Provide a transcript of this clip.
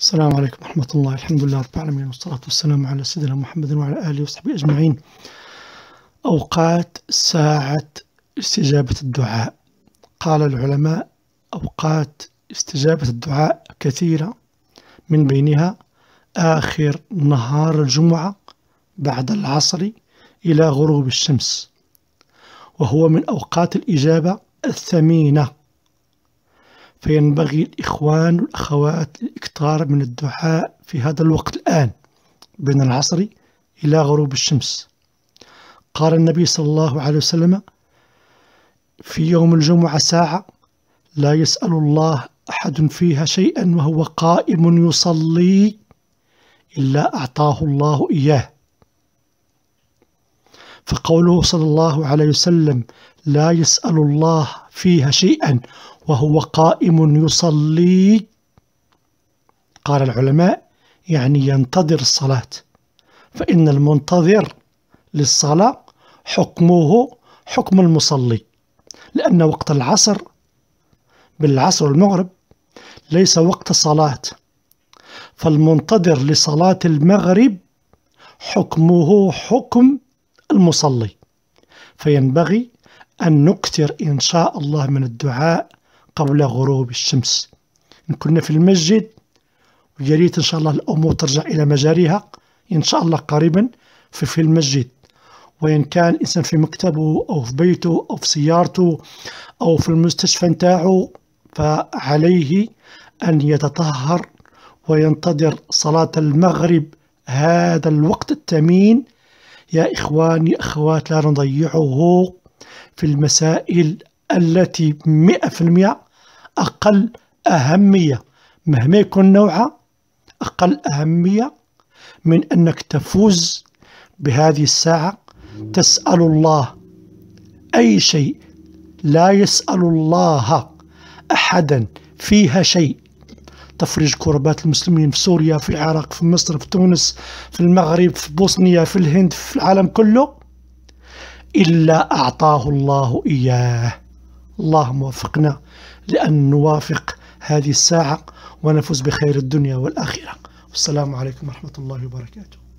السلام عليكم ورحمة الله الحمد لله رب العالمين والصلاة والسلام على سيدنا محمد وعلى آله وصحبه أجمعين أوقات ساعة استجابة الدعاء قال العلماء أوقات استجابة الدعاء كثيرة من بينها آخر نهار الجمعة بعد العصر إلى غروب الشمس وهو من أوقات الإجابة الثمينة فينبغي الإخوان والأخوات الإكثار من الدعاء في هذا الوقت الآن بين العصر إلى غروب الشمس قال النبي صلى الله عليه وسلم في يوم الجمعة ساعة لا يسأل الله أحد فيها شيئا وهو قائم يصلي إلا أعطاه الله إياه فقوله صلى الله عليه وسلم لا يسأل الله فيها شيئا وهو قائم يصلي قال العلماء يعني ينتظر الصلاة فإن المنتظر للصلاة حكمه حكم المصلي لأن وقت العصر بالعصر والمغرب ليس وقت صلاة فالمنتظر لصلاة المغرب حكمه حكم المصلي فينبغي أن نكثر إن شاء الله من الدعاء قبل غروب الشمس إن كنا في المسجد ويا ريت إن شاء الله الأمور ترجع إلى مجاريها إن شاء الله قريبا في المسجد وإن كان الإنسان في مكتبه أو في بيته أو في سيارته أو في المستشفى نتاعه فعليه أن يتطهر وينتظر صلاة المغرب هذا الوقت الثمين يا إخواني أخوات لا نضيعه في المسائل التي مئة في المئة أقل أهمية مهما يكون نوعها أقل أهمية من أنك تفوز بهذه الساعة تسأل الله أي شيء لا يسأل الله أحدا فيها شيء تفريج كربات المسلمين في سوريا في العراق في مصر في تونس في المغرب في بوسنيا في الهند في العالم كله إلا أعطاه الله إياه اللهم وفقنا لأن نوافق هذه الساعة ونفوز بخير الدنيا والآخرة والسلام عليكم ورحمة الله وبركاته